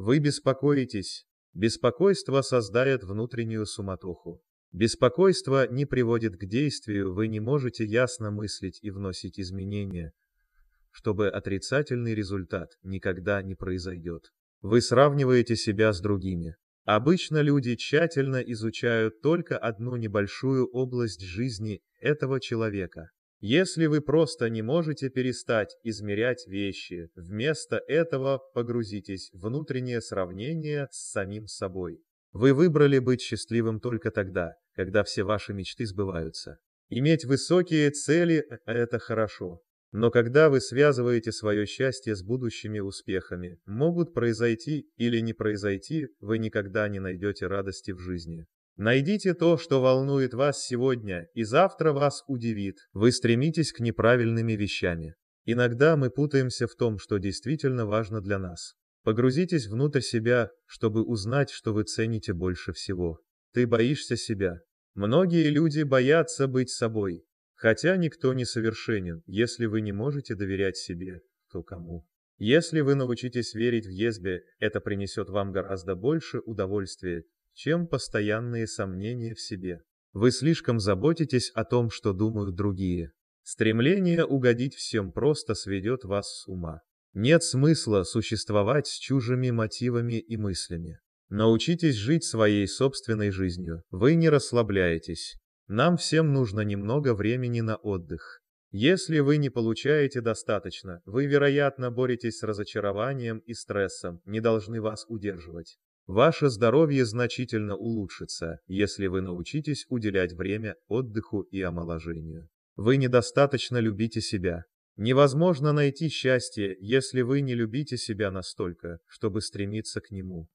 Вы беспокоитесь. Беспокойство создает внутреннюю суматоху. Беспокойство не приводит к действию, вы не можете ясно мыслить и вносить изменения, чтобы отрицательный результат никогда не произойдет. Вы сравниваете себя с другими. Обычно люди тщательно изучают только одну небольшую область жизни этого человека. Если вы просто не можете перестать измерять вещи, вместо этого погрузитесь в внутреннее сравнение с самим собой. Вы выбрали быть счастливым только тогда, когда все ваши мечты сбываются. Иметь высокие цели – э, это хорошо. Но когда вы связываете свое счастье с будущими успехами, могут произойти или не произойти, вы никогда не найдете радости в жизни. Найдите то, что волнует вас сегодня, и завтра вас удивит. Вы стремитесь к неправильными вещами. Иногда мы путаемся в том, что действительно важно для нас. Погрузитесь внутрь себя, чтобы узнать, что вы цените больше всего. Ты боишься себя. Многие люди боятся быть собой. Хотя никто не совершенен, если вы не можете доверять себе, то кому? Если вы научитесь верить в Езбе, это принесет вам гораздо больше удовольствия, чем постоянные сомнения в себе. Вы слишком заботитесь о том, что думают другие. Стремление угодить всем просто сведет вас с ума. Нет смысла существовать с чужими мотивами и мыслями. Научитесь жить своей собственной жизнью. Вы не расслабляетесь. Нам всем нужно немного времени на отдых. Если вы не получаете достаточно, вы, вероятно, боретесь с разочарованием и стрессом, не должны вас удерживать. Ваше здоровье значительно улучшится, если вы научитесь уделять время отдыху и омоложению. Вы недостаточно любите себя. Невозможно найти счастье, если вы не любите себя настолько, чтобы стремиться к нему.